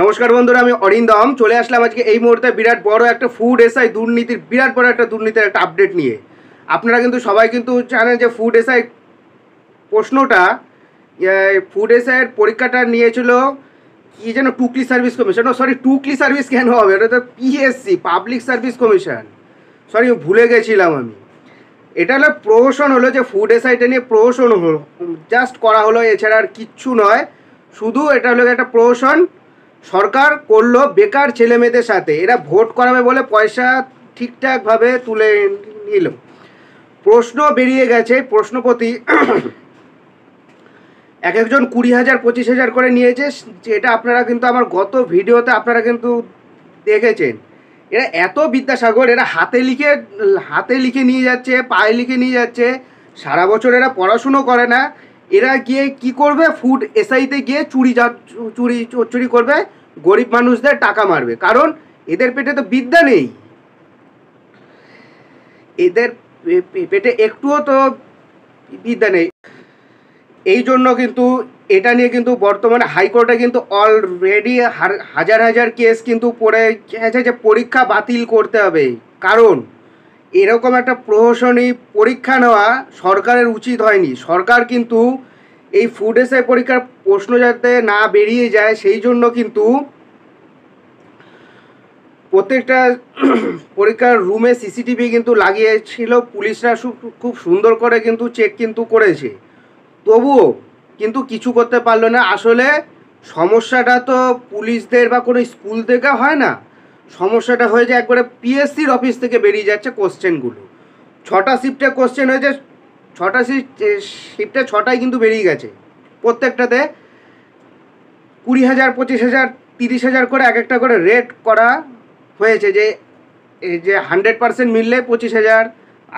নমস্কার বন্ধুরা আমি অরিন্দম চলে আসলাম আজকে এই মুহূর্তে বিরাট বড় একটা ফুড এসআই দুর্নীতির বিরাট বড় একটা দুর্নীতির একটা আপডেট নিয়ে আপনারা কিন্তু সবাই কিন্তু জানেন যে ফুড এসআই প্রশ্নটা ফুড এসআইয়ের পরীক্ষাটা নিয়েছিল কি যেন টুকলি সার্ভিস কমিশন ও সরি টুকলি সার্ভিস কেন হবে এটা তো PSC public service commission sorry ভুলে গেছিলাম আমি এটা হলো প্রহসন হলো যে ফুড এসআইটা নিয়ে প্রহসন হলো জাস্ট করা হলো এছাড়া আর কিচ্ছু নয় শুধু এটা হলো একটা প্রহসন সরকার করলো বেকার ছেলেমেয়েদের সাথে এরা ভোট করাবে বলে পয়সা ঠিকঠাকভাবে তুলে নিল প্রশ্ন বেরিয়ে গেছে প্রশ্নপতি এক একজন কুড়ি হাজার পঁচিশ হাজার করে নিয়েছে এটা আপনারা কিন্তু আমার গত ভিডিওতে আপনারা কিন্তু দেখেছেন এরা এত বিদ্যাসাগর এরা হাতে লিখে হাতে লিখে নিয়ে যাচ্ছে পায়ে লিখে নিয়ে যাচ্ছে সারা বছর এরা পড়াশুনো করে না এরা গিয়ে কি করবে ফুড এসআইতে গিয়ে চুরি চুরি চুরি করবে গরিব মানুষদের টাকা মারবে কারণ এদের পেটে তো বিদ্যা নেই এদের পেটে একটুও তো বিদ্যা নেই এই জন্য কিন্তু এটা নিয়ে কিন্তু বর্তমানে হাইকোর্টে কিন্তু অলরেডি হাজার হাজার কেস কিন্তু পড়ে গেছে যে পরীক্ষা বাতিল করতে হবে কারণ এরকম একটা প্রহসনী পরীক্ষা নেওয়া সরকারের উচিত হয়নি সরকার কিন্তু এই ফুড এসআই পরীক্ষার প্রশ্ন যাতে না বেরিয়ে যায় সেই জন্য কিন্তু প্রত্যেকটা পরীক্ষার রুমে সিসিটিভি কিন্তু লাগিয়েছিল পুলিশরা খুব সুন্দর করে কিন্তু চেক কিন্তু করেছে তবুও কিন্তু কিছু করতে পারলো না আসলে সমস্যাটা তো পুলিশদের বা কোনো স্কুল থেকে হয় না সমস্যাটা হয়ে যায় একবারে পিএসসির অফিস থেকে বেরিয়ে যাচ্ছে কোশ্চেনগুলো ছটা শিফটে কোশ্চেন হয়েছে ছটা শিফটে ছটায় কিন্তু বেরিয়ে গেছে প্রত্যেকটাতে কুড়ি হাজার পঁচিশ হাজার তিরিশ হাজার করে এক একটা করে রেট করা হয়েছে যে এই যে হান্ড্রেড পার্সেন্ট মিললে পঁচিশ হাজার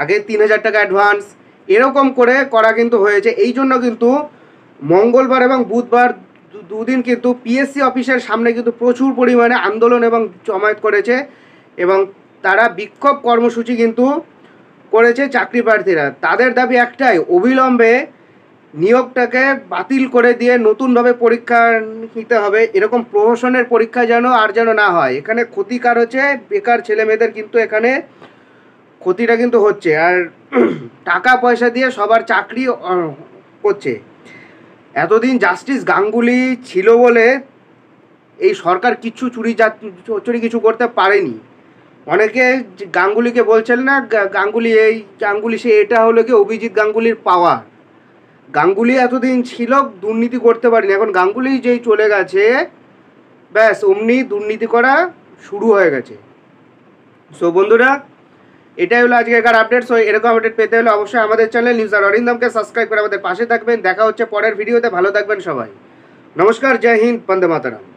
আগে তিন হাজার টাকা অ্যাডভান্স এরকম করে করা কিন্তু হয়েছে এই জন্য কিন্তু মঙ্গলবার এবং বুধবার দুদিন কিন্তু পিএসসি অফিসের সামনে কিন্তু প্রচুর পরিমাণে আন্দোলন এবং জমায়েত করেছে এবং তারা বিক্ষোভ কর্মসূচি কিন্তু করেছে চাকরি প্রার্থীরা তাদের দাবি একটাই অবিলম্বে নিয়োগটাকে বাতিল করে দিয়ে নতুনভাবে পরীক্ষা নিতে হবে এরকম প্রহসনের পরীক্ষা যেন আর যেন না হয় এখানে ক্ষতিকার হচ্ছে বেকার ছেলেমেয়েদের কিন্তু এখানে ক্ষতিটা কিন্তু হচ্ছে আর টাকা পয়সা দিয়ে সবার চাকরি করছে এতদিন জাস্টিস গাঙ্গুলি ছিল বলে এই সরকার কিছু চুরি চুরি কিছু করতে পারেনি অনেকে গাঙ্গুলিকে বলছেন না গাঙ্গুলি এই গাঙ্গুলি সে এটা হলো কি অভিজিৎ গাঙ্গুলির পাওয়ার গাঙ্গুলি এতদিন ছিল দুর্নীতি করতে পারিনি এখন গাঙ্গুলি যেই চলে গেছে ব্যাস অমনি দুর্নীতি করা শুরু হয়ে গেছে সো বন্ধুরা এটাই হলো আজকেকার আপডেট সো এরকম আপডেট পেতে হলে অবশ্যই আমাদের চ্যানেল নিউজ আর অরিন্দমকে সাবস্ক্রাইব করে আমাদের পাশে থাকবেন দেখা হচ্ছে পরের ভিডিওতে ভালো থাকবেন সবাই নমস্কার জয় হিন্দ বন্দে মাতারাম